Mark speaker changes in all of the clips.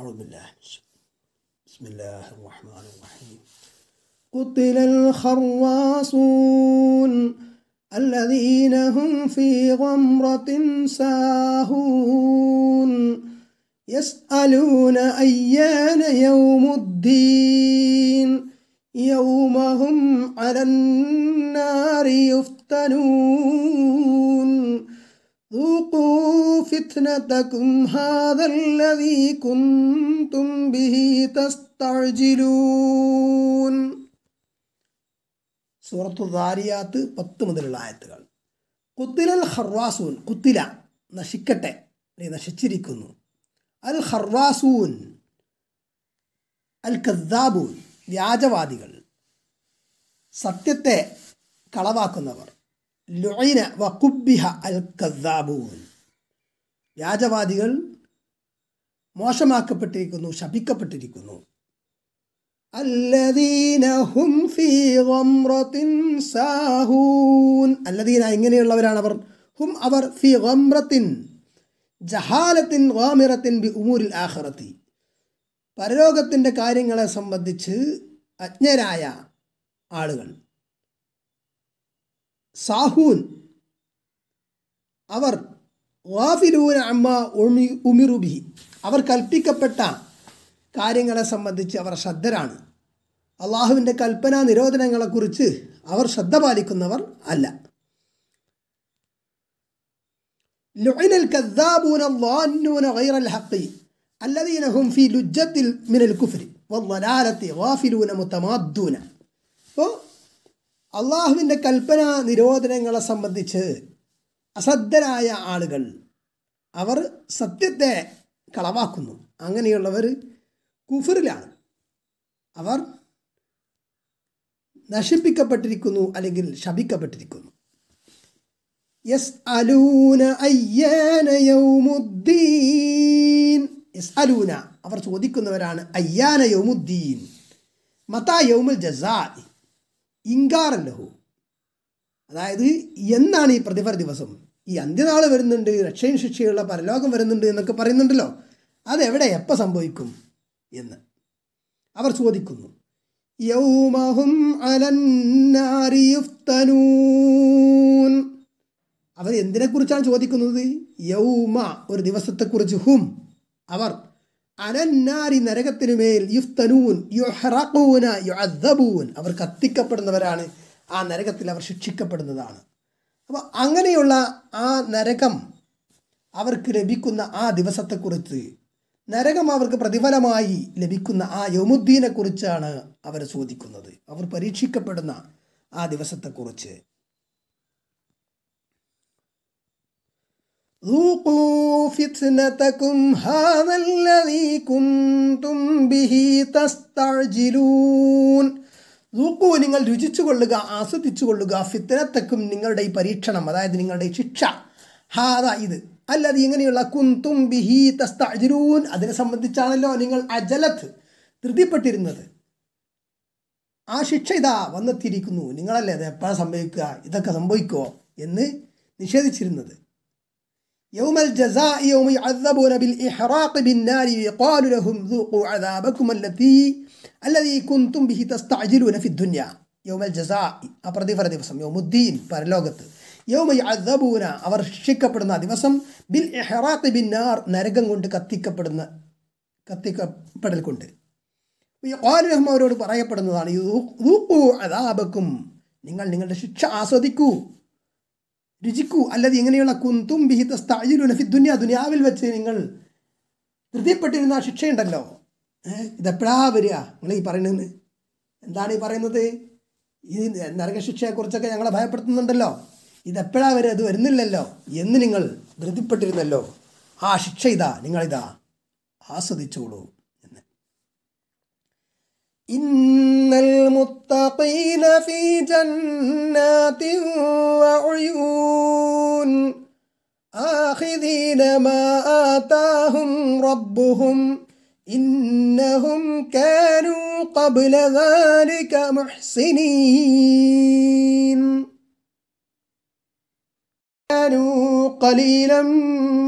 Speaker 1: أعوذ بالله بسم الله الرحمن الرحيم قتل الخراصون الذين هم في غمرة ساهون يسألون أيان يوم الدين يوم هم على النار يفتنون ذوقوا സൂറത്തു ദാരിയാത്ത് പത്ത് മുതലുള്ള ആയത്തുകൾ കുത്തിലൽ ഹർവാസൂൻ കുത്തില നശിക്കട്ടെ നശിച്ചിരിക്കുന്നു അൽ ഹർവാസൂൻ അൽ കദ്ദാബൂൻ വ്യാജവാദികൾ സത്യത്തെ കളവാക്കുന്നവർ ലുഇന വക്കുബിഹ അൽ കസാബൂൻ വ്യാജവാദികൾ മോശമാക്കപ്പെട്ടിരിക്കുന്നു ശപിക്കപ്പെട്ടിരിക്കുന്നു അല്ലദീന ഇങ്ങനെയുള്ളവരാണ് അവർ ഹും അവർ ഫി ഗംറത്തിൻ ജഹാലത്തിൻ ഗോമിറത്തിൻ ബി ഉമൂരിൽ ആഖിറത്തി പരലോകത്തിൻ്റെ കാര്യങ്ങളെ സംബന്ധിച്ച് അജ്ഞരായ ആളുകൾ സാഹൂൻ അവർ വാഫിലൂന അമ്മ ഉമി ഉമിറുബി അവർ കൽപ്പിക്കപ്പെട്ട കാര്യങ്ങളെ സംബന്ധിച്ച് അവർ ശ്രദ്ധരാണ് അള്ളാഹുവിൻ്റെ കൽപ്പന നിരോധനങ്ങളെക്കുറിച്ച് അവർ ശ്രദ്ധ പാലിക്കുന്നവർ അല്ല ലൊയിനൽ കദ്ദാബൂന വാന്നൂന ഗൈറൽ അല്ലദീന ഹും ഫീ ലുജ്ജത്തിൽ മിനൽ من الكفر والضلالة غافلون متمادون അള്ളാഹുവിൻ്റെ കൽപ്പന നിരോധനങ്ങളെ സംബന്ധിച്ച് അസദ്ധരായ ആളുകൾ അവർ സത്യത്തെ കളവാക്കുന്നു അങ്ങനെയുള്ളവർ കുഫറിലാണ് അവർ നശിപ്പിക്കപ്പെട്ടിരിക്കുന്നു അല്ലെങ്കിൽ ശപിക്കപ്പെട്ടിരിക്കുന്നു യസ് അലൂന അയ്യാനയൗമുദ്ദീൻ യസ് അലൂന അവർ ചോദിക്കുന്നവരാണ് അയ്യാന യൗമുദ്ദീൻ മതാ യൗമുൽ ജസാ ഇങ്കാറല്ലഹു അതായത് എന്നാണ് ഈ പ്രതിഫല ദിവസം ഈ അന്ത്യനാൾ വരുന്നുണ്ട് രക്ഷയും ശിക്ഷയുള്ള പരലോകം വരുന്നുണ്ട് എന്നൊക്കെ പറയുന്നുണ്ടല്ലോ അതെവിടെ എപ്പോൾ സംഭവിക്കും എന്ന് അവർ ചോദിക്കുന്നു യൗമഹും അലന്നാരിയുഫ്തനൂൻ അവർ എന്തിനെക്കുറിച്ചാണ് ചോദിക്കുന്നത് യൗമ ഒരു ദിവസത്തെക്കുറിച്ച് ഹും അവർ അനന്നാരി നരകത്തിനുമേൽ യുഫ്തനൂൻ യുഹറൂന യുഅദ്ദബൂൻ അവർ കത്തിക്കപ്പെടുന്നവരാണ് ആ നരകത്തിൽ അവർ ശിക്ഷിക്കപ്പെടുന്നതാണ് അപ്പോൾ അങ്ങനെയുള്ള ആ നരകം അവർക്ക് ലഭിക്കുന്ന ആ ദിവസത്തെക്കുറിച്ച് നരകം അവർക്ക് പ്രതിഫലമായി ലഭിക്കുന്ന ആ യമുദ്ദീനെക്കുറിച്ചാണ് അവർ ചോദിക്കുന്നത് അവർ പരീക്ഷിക്കപ്പെടുന്ന ആ ദിവസത്തെക്കുറിച്ച് ذوقوا فتنتكم هذا الذي كنتم به تستعجلون നിങ്ങൾ രുചിച്ചു കൊള്ളുക ആസ്വദിച്ചു കൊള്ളുക ഫിത്തനത്തക്കും നിങ്ങളുടെ ഈ പരീക്ഷണം അതായത് നിങ്ങളുടെ ശിക്ഷ ഹാദ ഇത് അല്ലാതെ ഇങ്ങനെയുള്ള കുന്തും ബിഹി തസ്തഅജുരൂൻ അതിനെ സംബന്ധിച്ചാണല്ലോ നിങ്ങൾ അജലത്ത് ധൃതിപ്പെട്ടിരുന്നത് ആ ശിക്ഷ ഇതാ വന്നെത്തിയിരിക്കുന്നു നിങ്ങളല്ലേ അത് എപ്പോഴാണ് സംഭവിക്കുക ഇതൊക്കെ സംഭവിക്കുമോ എന്ന് നിഷേധിച്ചിരുന്നത് يوم الجزاء يوم يعذبون بالإحراق بالنار يقال لهم ذوقوا عذابكم الذي الذي كنتم به تستعجلون في الدنيا യൗമൽ ജസാ ആ പ്രതിഫല ദിവസം യൗമുദ്ദീൻ പരലോകത്ത് യൗമ അദബൂന അവർ ശിക്ഷിക്കപ്പെടുന്ന ദിവസം ബിൽ എഹറാത്ത് ബിന്നാർ നരകം കൊണ്ട് കത്തിക്കപ്പെടുന്ന കത്തിക്കപ്പെടൽ കൊണ്ട് ഖാലുഹം അവരോട് പറയപ്പെടുന്നതാണ് അദാബക്കും നിങ്ങൾ നിങ്ങളുടെ ശിക്ഷ ആസ്വദിക്കൂ രുചിക്കൂ അല്ലാതെ എങ്ങനെയുള്ള കുന്തും ബിഹിത ഫി ദുനിയ ദുനിയാവിൽ വെച്ച് നിങ്ങൾ ധൃതിപ്പെട്ടിരുന്ന ആ ശിക്ഷയുണ്ടല്ലോ ഇതെപ്പോഴാ വരിക നിങ്ങൾ ഈ പറയുന്നത് എന്താണ് ഈ പറയുന്നത് ഈ നരകശിക്ഷയെക്കുറിച്ചൊക്കെ ഞങ്ങളെ ഭയപ്പെടുത്തുന്നുണ്ടല്ലോ ഇതെപ്പോഴാ വരെ അത് വരുന്നില്ലല്ലോ എന്ന് നിങ്ങൾ ധൃതിപ്പെട്ടിരുന്നല്ലോ ആ ശിക്ഷ ഇതാ നിങ്ങളിതാ ആസ്വദിച്ചോളൂ إن المتقين في جنات وعيون آخذين ما آتاهم ربهم إنهم كانوا قبل ذلك محسنين كانوا قليلا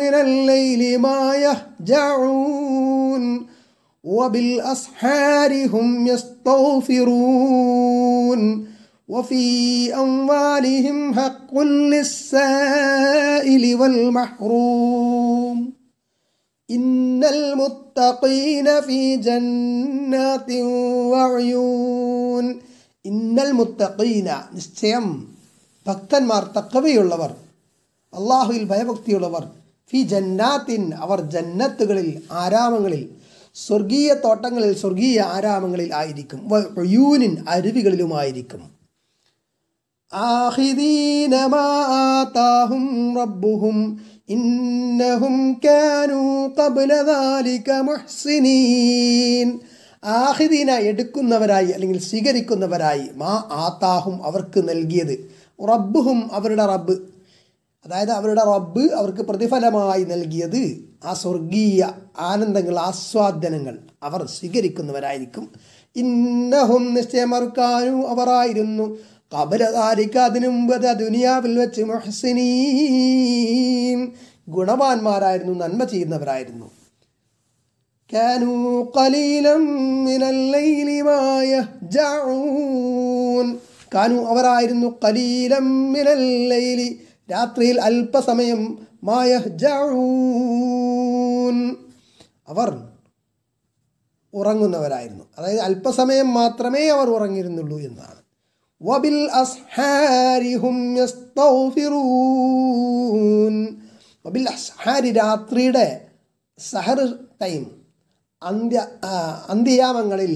Speaker 1: من الليل ما يهجعون وبالأسحار هم يستغفرون وفي أموالهم حق للسائل والمحروم إن المتقين في جنات وعيون إن المتقين നിശ്ചയം ഭക്തന്മാർ തക്കവയുള്ളവർ في جنات أور جنات അവർ ജന്നത്തുകളിൽ ആരാമങ്ങളിൽ സ്വർഗീയ തോട്ടങ്ങളിൽ സ്വർഗീയ ആരാമങ്ങളിൽ ആയിരിക്കും യൂനിൻ അരുവികളിലുമായിരിക്കും റബ്ബുഹും ഇന്നഹും മുഹ്സിനീൻ ആഹിദീന എടുക്കുന്നവരായി അല്ലെങ്കിൽ സ്വീകരിക്കുന്നവരായി മാ ആത്താഹും അവർക്ക് നൽകിയത് റബ്ബുഹും അവരുടെ റബ്ബ് അതായത് അവരുടെ റബ്ബ് അവർക്ക് പ്രതിഫലമായി നൽകിയത് ആ സ്വർഗീയ ആനന്ദങ്ങൾ ആസ്വാദനങ്ങൾ അവർ സ്വീകരിക്കുന്നവരായിരിക്കും ഇന്നഹും നിശ്ചയമറുക്കാനും അവരായിരുന്നു കബലതാരിക്ക അതിനു മുമ്പ് അത് ദുനിയാവിൽ വെച്ച് മഹസിനീം ഗുണവാന്മാരായിരുന്നു നന്മ ചെയ്യുന്നവരായിരുന്നു കാനു കാനു അവരായിരുന്നു കലീലം മിനല്ലൈലി രാത്രിയിൽ അല്പസമയം മായ അവർ ഉറങ്ങുന്നവരായിരുന്നു അതായത് അല്പസമയം മാത്രമേ അവർ ഉറങ്ങിയിരുന്നുള്ളൂ എന്നാണ് വബിൽ വബിൽ അസ്ഹാരി രാത്രിയുടെ സഹർ ടൈം അന്ത്യ അന്ത്യയാമങ്ങളിൽ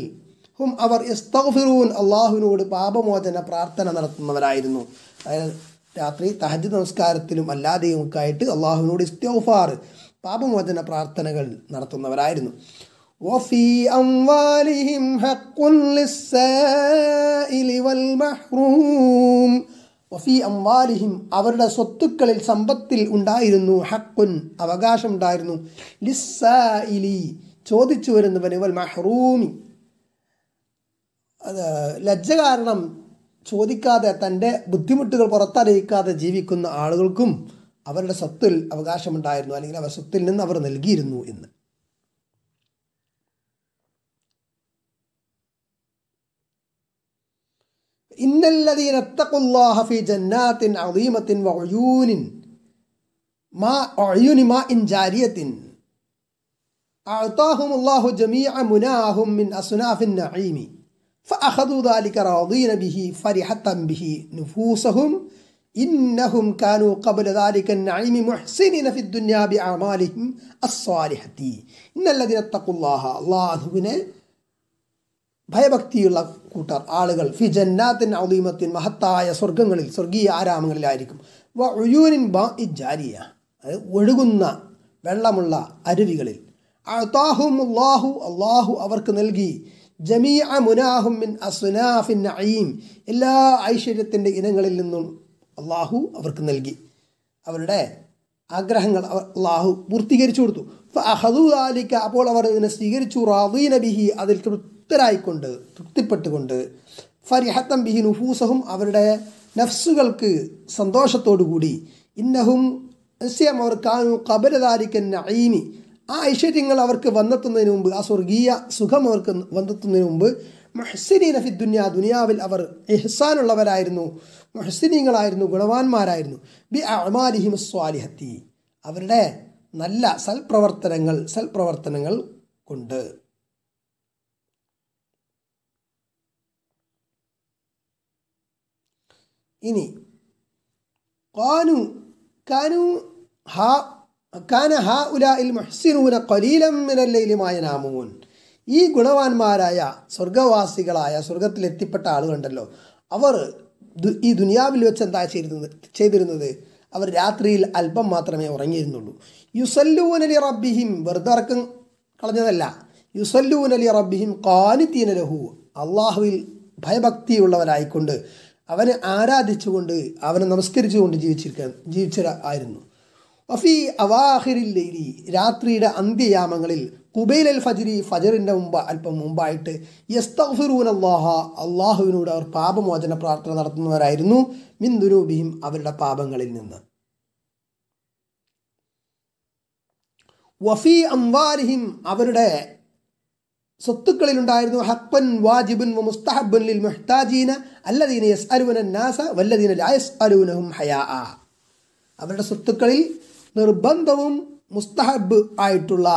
Speaker 1: ഹും അവർ ഇസ്തഫിറൂൻ അള്ളാഹുവിനോട് പാപമോചന പ്രാർത്ഥന നടത്തുന്നവരായിരുന്നു അതായത് രാത്രി തഹജ് നമസ്കാരത്തിലും അല്ലാതെയും ഒക്കെ ആയിട്ട് അള്ളാഹുവിനോട് ഇസ്തോഫാർ പാപമോചന പ്രാർത്ഥനകൾ നടത്തുന്നവരായിരുന്നു അംവാലിഹിം അവരുടെ സ്വത്തുക്കളിൽ സമ്പത്തിൽ ഉണ്ടായിരുന്നു ഹക്കുൻ അവകാശം ഉണ്ടായിരുന്നു ലിസ്സായിലി ചോദിച്ചു വരുന്നവന് വൽ മഹ്റൂമി ലജ്ജ കാരണം ചോദിക്കാതെ തൻ്റെ ബുദ്ധിമുട്ടുകൾ പുറത്തറിയിക്കാതെ ജീവിക്കുന്ന ആളുകൾക്കും അവരുടെ സ്വത്തിൽ അവകാശമുണ്ടായിരുന്നു അല്ലെങ്കിൽ അവർ സ്വത്തിൽ നിന്ന് അവർ നൽകിയിരുന്നു എന്ന് ഇന്നല്ലതീന തഖുല്ലാഹ ഫി ജന്നാത്തിൻ അളീമത്തിൻ മാ മാ ഇൻ അഅതാഹും അല്ലാഹു ജമീഅ മുനാഹും മിൻ അസ്നാഫിൻ നഈമി ذلك راضين به به نفوسهم كانوا قبل ذلك محسنين في الدنيا الذين الله الله ഭയഭക്തിയുള്ള കൂട്ടർ ആളുകൾ ഫി ജന്നാത്തിൻ ഔദീമത്തിൻ മഹത്തായ സ്വർഗങ്ങളിൽ സ്വർഗീയ ആരാമങ്ങളിലായിരിക്കും വ ഒഴൂരിൻ ബാ ഒഴുകുന്ന വെള്ളമുള്ള അരുവികളിൽ അള്ളാഹു അള്ളാഹു അവർക്ക് നൽകി ജമീ മുനാഹും മിൻ അസുനാഫിൻ നയീം എല്ലാ ഐശ്വര്യത്തിൻ്റെ ഇനങ്ങളിൽ നിന്നും അള്ളാഹു അവർക്ക് നൽകി അവരുടെ ആഗ്രഹങ്ങൾ അവർ അള്ളാഹു പൂർത്തീകരിച്ചു കൊടുത്തു അഹദു ആലിക്ക അപ്പോൾ അവർ ഇതിനെ സ്വീകരിച്ചു റാദീ നബിഹി അതിൽ തൃപ്തരായിക്കൊണ്ട് തൃപ്തിപ്പെട്ടുകൊണ്ട് ഫരിഹത്തം ബിഹി നുഫൂസഹും അവരുടെ നഫ്സുകൾക്ക് സന്തോഷത്തോടു കൂടി ഇന്നഹും നിശ്ചയം അവർ കാണു കബരദാരിക്കൻ നയീമി ആ ഐശ്വര്യങ്ങൾ അവർക്ക് വന്നെത്തുന്നതിന് മുമ്പ് ആ സ്വർഗീയ സുഖം അവർക്ക് വന്നെത്തുന്നതിന് മുമ്പ് മഹസിനി ഫി ദുനിയ ദുനിയാവിൽ അവർ ഇഹ്സാനുള്ളവരായിരുന്നു മഹസിനീങ്ങളായിരുന്നു ഗുണവാന്മാരായിരുന്നു ബി അമാലിഹിം സ്വാലിഹത്തി അവരുടെ നല്ല സൽപ്രവർത്തനങ്ങൾ സൽപ്രവർത്തനങ്ങൾ കൊണ്ട് ഇനി കാനു കാനു ഹാ അക്കാന ഹ ഉല ഇൽ മുഹസിനൂന കൊലീലം മിനല്ലയിലുമായ നാമൂൻ ഈ ഗുണവാന്മാരായ സ്വർഗവാസികളായ സ്വർഗത്തിലെത്തിപ്പെട്ട ആളുകളുണ്ടല്ലോ അവർ ഈ ദുനിയാവിൽ വെച്ച് എന്താ ചെയ്തിരുന്നത് ചെയ്തിരുന്നത് അവർ രാത്രിയിൽ അല്പം മാത്രമേ ഉറങ്ങിയിരുന്നുള്ളൂ യുസല്ലൂനലി റബ്ബിഹിം വെറുതെ ഇറക്കം കളഞ്ഞതല്ല യുസല്ലൂനലി റബ്ബിഹിം കാലിത്തീന ലഹു അള്ളാഹുവിൽ ഭയഭക്തിയുള്ളവരായിക്കൊണ്ട് അവനെ ആരാധിച്ചുകൊണ്ട് അവനെ നമസ്കരിച്ചുകൊണ്ട് ജീവിച്ചിരിക്കാൻ ജീവിച്ച ആയിരുന്നു വഫി അവാഹിറിൽ ലൈലി രാത്രിയുടെ അന്ത്യയാമങ്ങളിൽ കുബൈൽ അൽ ഫജിരി ഫജറിൻ്റെ മുമ്പ് അല്പം മുമ്പായിട്ട് യസ്തഫിറൂൻ അള്ളാഹ അള്ളാഹുവിനോട് അവർ പാപമോചന പ്രാർത്ഥന നടത്തുന്നവരായിരുന്നു മിൻ അവരുടെ പാപങ്ങളിൽ നിന്ന് വഫി അംവാരിഹിം അവരുടെ സ്വത്തുക്കളിലുണ്ടായിരുന്നു ഹപ്പൻ വാജിബുൻ മുസ്തഹബുൻ ലിൽ മുഹ്താജീന അല്ലദീന യസ് അരുവന നാസ വല്ലദീന ലായസ് അരുവനഹും ഹയാ അവരുടെ സ്വത്തുക്കളിൽ നിർബന്ധവും മുസ്തഹബ് ആയിട്ടുള്ള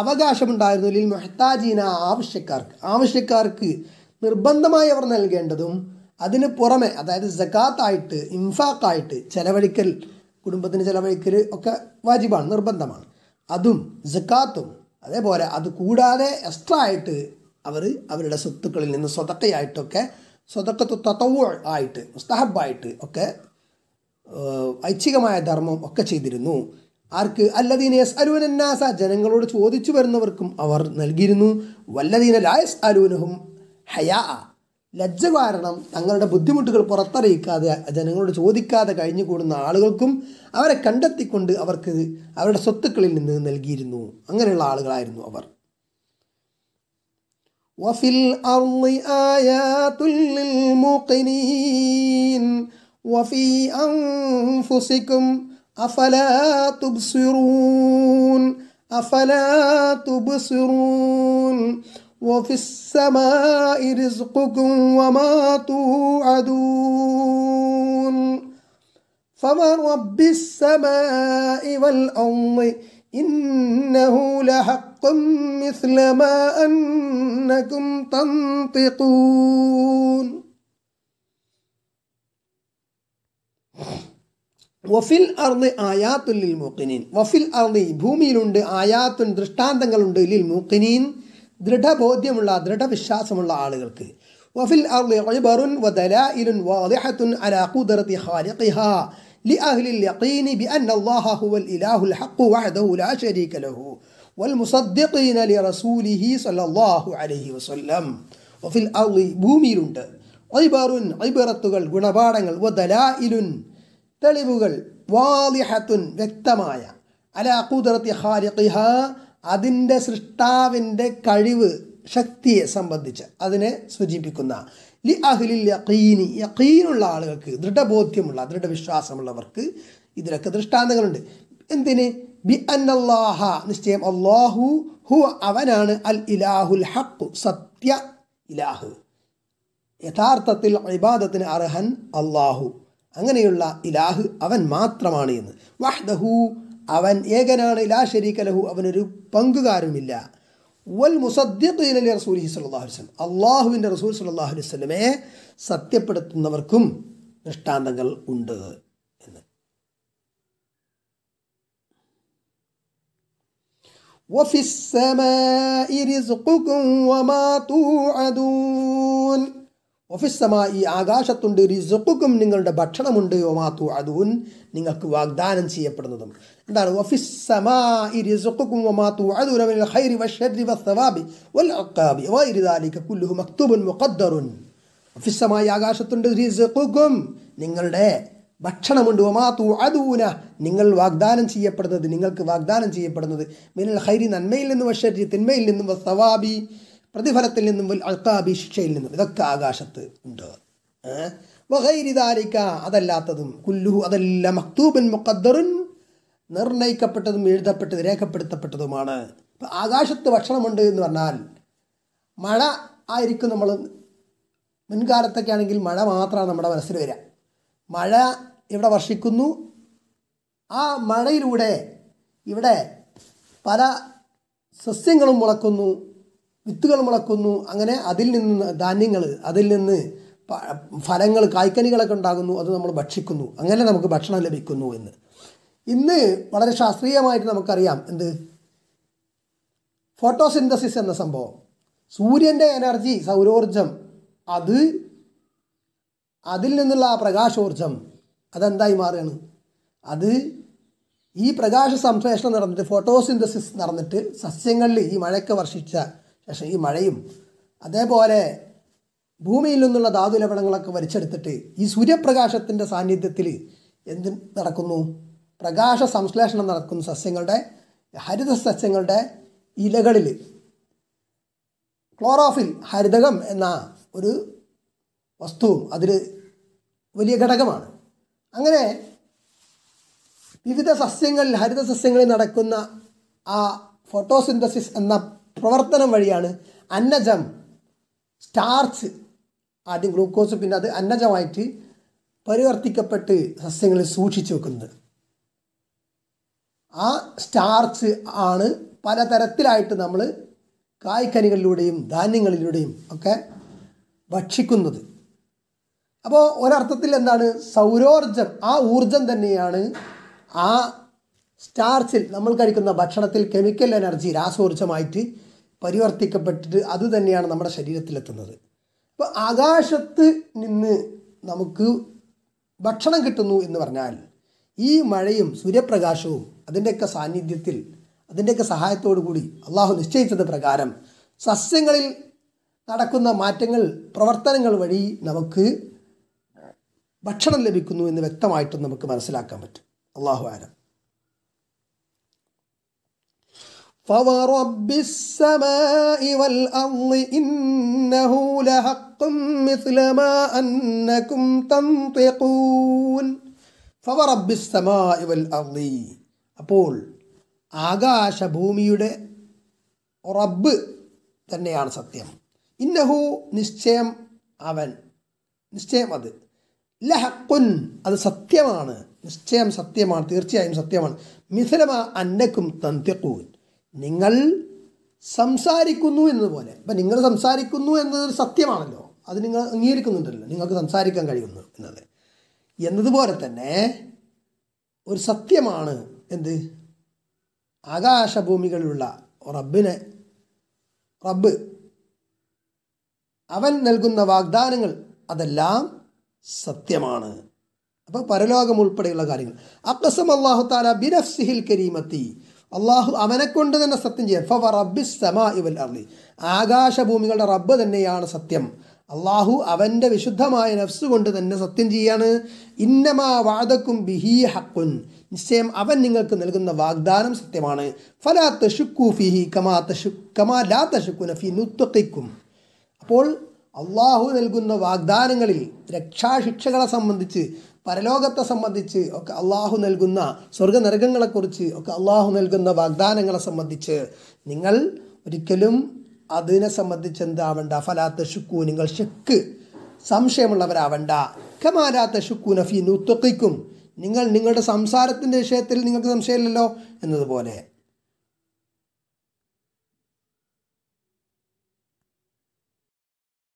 Speaker 1: അവകാശമുണ്ടായിരുന്നു ലിൽ മെഹ്താജീന ആവശ്യക്കാർക്ക് ആവശ്യക്കാർക്ക് നിർബന്ധമായി അവർ നൽകേണ്ടതും അതിന് പുറമെ അതായത് ജക്കാത്തായിട്ട് ഇൻഫാക്കായിട്ട് ചെലവഴിക്കൽ കുടുംബത്തിന് ചെലവഴിക്കൽ ഒക്കെ വാജിബാണ് നിർബന്ധമാണ് അതും ജക്കാത്തും അതേപോലെ അത് കൂടാതെ എക്സ്ട്രാ ആയിട്ട് അവർ അവരുടെ സ്വത്തുക്കളിൽ നിന്ന് സ്വതക്കയായിട്ടൊക്കെ സ്വതക്കത്ത് തത്തവ് ആയിട്ട് മുസ്തഹബായിട്ട് ഒക്കെ ഐച്ഛികമായ ധർമ്മം ഒക്കെ ചെയ്തിരുന്നു ആർക്ക് അല്ലദീനയസ് അലൂനന്നാസ ജനങ്ങളോട് ചോദിച്ചു വരുന്നവർക്കും അവർ നൽകിയിരുന്നു വല്ലദീന ലായസ് അലൂനഹും ഹയാ ലജ്ജ കാരണം തങ്ങളുടെ ബുദ്ധിമുട്ടുകൾ പുറത്തറിയിക്കാതെ ജനങ്ങളോട് ചോദിക്കാതെ കഴിഞ്ഞുകൂടുന്ന ആളുകൾക്കും അവരെ കണ്ടെത്തിക്കൊണ്ട് അവർക്ക് അവരുടെ സ്വത്തുക്കളിൽ നിന്ന് നൽകിയിരുന്നു അങ്ങനെയുള്ള ആളുകളായിരുന്നു അവർ വഫിൽ وفي أنفسكم أفلا تبصرون أفلا تبصرون وفي السماء رزقكم وما توعدون رب السماء والأرض إنه لحق مثل ما أنكم تنطقون വഫിൽ അർദ് ആയാത്തുൽ ലിൽ മൂക്കിനീൻ വഫിൽ അർദ് ഭൂമിയിലുണ്ട് ആയാത്തുൻ ദൃഷ്ടാന്തങ്ങളുണ്ട് ലിൽ മൂക്കിനീൻ ദൃഢബോധ്യമുള്ള ദൃഢവിശ്വാസമുള്ള ആളുകൾക്ക് വഫിൽ അർദ് ഇബറുൻ വദലായിലുൻ വാദിഹത്തുൻ അലാ ലി അഹ്ലിൽ യഖീനി ബി بأن الله ഇലാഹുൽ الإله വഹദഹു ലാ ശരീക ലഹു വൽ മുസദ്ദിഖീന ലി റസൂലിഹി الله അലൈഹി വസല്ലം വഫിൽ الأرض ഭൂമിയിലുണ്ട് ഐബറുൻ ഐബറത്തുകൾ ഗുണപാഠങ്ങൾ വദലായിലുൻ തെളിവുകൾ വാലിഹത്തുൻ വ്യക്തമായ അല കുതിർത്തി ഹാരിഹ അതിൻ്റെ സൃഷ്ടാവിൻ്റെ കഴിവ് ശക്തിയെ സംബന്ധിച്ച് അതിനെ സൂചിപ്പിക്കുന്ന ലി അഹ്ലിൽ യക്കീനി യക്കീനുള്ള ആളുകൾക്ക് ദൃഢബോധ്യമുള്ള ദൃഢവിശ്വാസമുള്ളവർക്ക് ഇതിലൊക്കെ ദൃഷ്ടാന്തങ്ങളുണ്ട് എന്തിന് ബി അന്നല്ലാഹ നിശ്ചയം അള്ളാഹു ഹു അവനാണ് അൽ ഇലാഹുൽ ഹക്കു സത്യ ഇലാഹു യഥാർത്ഥത്തിൽ ഇബാദത്തിന് അർഹൻ അള്ളാഹു അങ്ങനെയുള്ള ഇലാഹ് അവൻ മാത്രമാണ് എന്ന് വഹ്ദഹു അവൻ ഏകനാണ് ഇലാ ഷരീക്കലഹു അവനൊരു പങ്കുകാരുമില്ല വൽ മുസദ്ദീഖലി റസൂലി സല്ലാഹു വസ്ലം അള്ളാഹുവിൻ്റെ റസൂൽ സല്ലാഹു അലൈഹി സത്യപ്പെടുത്തുന്നവർക്കും ദൃഷ്ടാന്തങ്ങൾ ഉണ്ട് എന്ന് وفي ഒഫിസമ ഈ ആകാശത്തുണ്ട് റിസുക്കും നിങ്ങളുടെ ഭക്ഷണമുണ്ട് ഒമാത്തു അതുൻ നിങ്ങൾക്ക് വാഗ്ദാനം ചെയ്യപ്പെടുന്നതും എന്താണ് ഒഫിസമ ഈ റിസുക്കും ഒമാത്തു അതുൻ ഹൈരി വഷരി വസ്തവാബി വൽ അക്കാബി കുല്ലുഹു മക്തുബുൻ മുഖദ്ദറുൻ ഒഫിസമ ആകാശത്തുണ്ട് റിസുക്കും നിങ്ങളുടെ ഭക്ഷണമുണ്ട് ഒമാത്തു അതൂന നിങ്ങൾ വാഗ്ദാനം ചെയ്യപ്പെടുന്നത് നിങ്ങൾക്ക് വാഗ്ദാനം ചെയ്യപ്പെടുന്നത് മിനൽ ഹൈരി നന്മയിൽ നിന്നും വഷരി തിന്മയിൽ നിന്നും വസ്തവാബി പ്രതിഫലത്തിൽ നിന്നും അൽക്കാബി ശിക്ഷയിൽ നിന്നും ഇതൊക്കെ ആകാശത്ത് ഉണ്ട് വഹൈരിതാരിക്ക അതല്ലാത്തതും കുല്ലുഹു അതെല്ലാം മക്തൂബൻ മുഖദ്ദറുൻ നിർണയിക്കപ്പെട്ടതും എഴുതപ്പെട്ടതും രേഖപ്പെടുത്തപ്പെട്ടതുമാണ് ഇപ്പം ആകാശത്ത് ഭക്ഷണമുണ്ട് എന്ന് പറഞ്ഞാൽ മഴ ആയിരിക്കും നമ്മൾ മുൻകാലത്തൊക്കെ ആണെങ്കിൽ മഴ മാത്രമാണ് നമ്മുടെ മനസ്സിൽ വരിക മഴ ഇവിടെ വർഷിക്കുന്നു ആ മഴയിലൂടെ ഇവിടെ പല സസ്യങ്ങളും മുളക്കുന്നു വിത്തുകൾ മുളക്കുന്നു അങ്ങനെ അതിൽ നിന്ന് ധാന്യങ്ങൾ അതിൽ നിന്ന് ഫലങ്ങൾ കായ്ക്കനികളൊക്കെ ഉണ്ടാകുന്നു അത് നമ്മൾ ഭക്ഷിക്കുന്നു അങ്ങനെ നമുക്ക് ഭക്ഷണം ലഭിക്കുന്നു എന്ന് ഇന്ന് വളരെ ശാസ്ത്രീയമായിട്ട് നമുക്കറിയാം എന്ത് ഫോട്ടോസിന്തസിസ് എന്ന സംഭവം സൂര്യൻ്റെ എനർജി സൗരോർജം അത് അതിൽ നിന്നുള്ള ആ പ്രകാശോർജം അതെന്തായി മാറുകയാണ് അത് ഈ പ്രകാശ സംശ്ലേഷണം നടന്നിട്ട് ഫോട്ടോസിന്തസിസ് നടന്നിട്ട് സസ്യങ്ങളിൽ ഈ മഴയ്ക്ക് വർഷിച്ച പക്ഷേ ഈ മഴയും അതേപോലെ ഭൂമിയിൽ നിന്നുള്ള ധാതു ലവണങ്ങളൊക്കെ വലിച്ചെടുത്തിട്ട് ഈ സൂര്യപ്രകാശത്തിൻ്റെ സാന്നിധ്യത്തിൽ എന്ത് നടക്കുന്നു പ്രകാശ സംശ്ലേഷണം നടക്കുന്ന സസ്യങ്ങളുടെ ഹരിത സസ്യങ്ങളുടെ ഇലകളിൽ ക്ലോറോഫിൽ ഹരിതകം എന്ന ഒരു വസ്തുവും അതിൽ വലിയ ഘടകമാണ് അങ്ങനെ വിവിധ സസ്യങ്ങളിൽ ഹരിത സസ്യങ്ങളിൽ നടക്കുന്ന ആ ഫോട്ടോസിന്തസിസ് എന്ന പ്രവർത്തനം വഴിയാണ് അന്നജം സ്റ്റാർച്ച് ആദ്യം ഗ്ലൂക്കോസ് പിന്നെ അത് അന്നജമായിട്ട് പരിവർത്തിക്കപ്പെട്ട് സസ്യങ്ങളിൽ സൂക്ഷിച്ചു വെക്കുന്നത് ആ സ്റ്റാർച്ച് ആണ് പലതരത്തിലായിട്ട് നമ്മൾ കായ്ക്കനികളിലൂടെയും ധാന്യങ്ങളിലൂടെയും ഒക്കെ ഭക്ഷിക്കുന്നത് അപ്പോൾ ഒരർത്ഥത്തിൽ എന്താണ് സൗരോർജം ആ ഊർജം തന്നെയാണ് ആ സ്റ്റാർച്ചിൽ നമ്മൾ കഴിക്കുന്ന ഭക്ഷണത്തിൽ കെമിക്കൽ എനർജി രാസോർജമായിട്ട് പരിവർത്തിക്കപ്പെട്ടിട്ട് അത് തന്നെയാണ് നമ്മുടെ ശരീരത്തിലെത്തുന്നത് അപ്പോൾ ആകാശത്ത് നിന്ന് നമുക്ക് ഭക്ഷണം കിട്ടുന്നു എന്ന് പറഞ്ഞാൽ ഈ മഴയും സൂര്യപ്രകാശവും അതിൻ്റെയൊക്കെ സാന്നിധ്യത്തിൽ അതിൻ്റെയൊക്കെ സഹായത്തോടു കൂടി അള്ളാഹു നിശ്ചയിച്ചത് പ്രകാരം സസ്യങ്ങളിൽ നടക്കുന്ന മാറ്റങ്ങൾ പ്രവർത്തനങ്ങൾ വഴി നമുക്ക് ഭക്ഷണം ലഭിക്കുന്നു എന്ന് വ്യക്തമായിട്ടും നമുക്ക് മനസ്സിലാക്കാൻ പറ്റും അള്ളാഹു ആരം فورب السماء والأرض إنه لحق مثل ما أنكم تنطقون فورب السماء والأرض അപ്പോൾ ഭൂമിയുടെ റബ്ബ് തന്നെയാണ് സത്യം ഇന്നഹു നിശ്ചയം അവൻ നിശ്ചയം അത് ലഹക്കുൻ അത് സത്യമാണ് നിശ്ചയം സത്യമാണ് തീർച്ചയായും സത്യമാണ് മിഥലമ അന്നക്കും തന്തിക്കൂൻ നിങ്ങൾ സംസാരിക്കുന്നു എന്നതുപോലെ ഇപ്പം നിങ്ങൾ സംസാരിക്കുന്നു എന്നതൊരു സത്യമാണല്ലോ അത് നിങ്ങൾ അംഗീകരിക്കുന്നുണ്ടല്ലോ നിങ്ങൾക്ക് സംസാരിക്കാൻ കഴിയുന്നു എന്നത് എന്നതുപോലെ തന്നെ ഒരു സത്യമാണ് എന്ത് ആകാശഭൂമികളിലുള്ള റബ്ബിനെ റബ്ബ് അവൻ നൽകുന്ന വാഗ്ദാനങ്ങൾ അതെല്ലാം സത്യമാണ് അപ്പോൾ പരലോകം ഉൾപ്പെടെയുള്ള കാര്യങ്ങൾ അക്കസം അള്ളാഹു താല ബിനഫ്സിഹിൽ കരീമത്തി അള്ളാഹു അവനെ കൊണ്ട് തന്നെ സത്യം ചെയ്യാൻ ആകാശഭൂമികളുടെ റബ്ബ് തന്നെയാണ് സത്യം അള്ളാഹു അവൻ്റെ വിശുദ്ധമായ നഫ്സ് കൊണ്ട് തന്നെ സത്യം ചെയ്യാണ് ഇന്നമാ വാദക്കും ബിഹി ഹക്കുൻ നിശ്ചയം അവൻ നിങ്ങൾക്ക് നൽകുന്ന വാഗ്ദാനം സത്യമാണ് ഫലാ ഫിഹി കമാ ലാ ഫി അപ്പോൾ അള്ളാഹു നൽകുന്ന വാഗ്ദാനങ്ങളിൽ രക്ഷാശിക്ഷകളെ സംബന്ധിച്ച് പരലോകത്തെ സംബന്ധിച്ച് ഒക്കെ അള്ളാഹു നൽകുന്ന സ്വർഗനരകങ്ങളെക്കുറിച്ച് ഒക്കെ അള്ളാഹു നൽകുന്ന വാഗ്ദാനങ്ങളെ സംബന്ധിച്ച് നിങ്ങൾ ഒരിക്കലും അതിനെ സംബന്ധിച്ച് എന്താവണ്ട ഫലാത്ത ഷുക്കു നിങ്ങൾ ഷെക്ക് സംശയമുള്ളവരാവണ്ട കമാരാത്ത ഷുക്കു നഫി നുത്തക്കും നിങ്ങൾ നിങ്ങളുടെ സംസാരത്തിൻ്റെ വിഷയത്തിൽ നിങ്ങൾക്ക് സംശയമില്ലല്ലോ എന്നതുപോലെ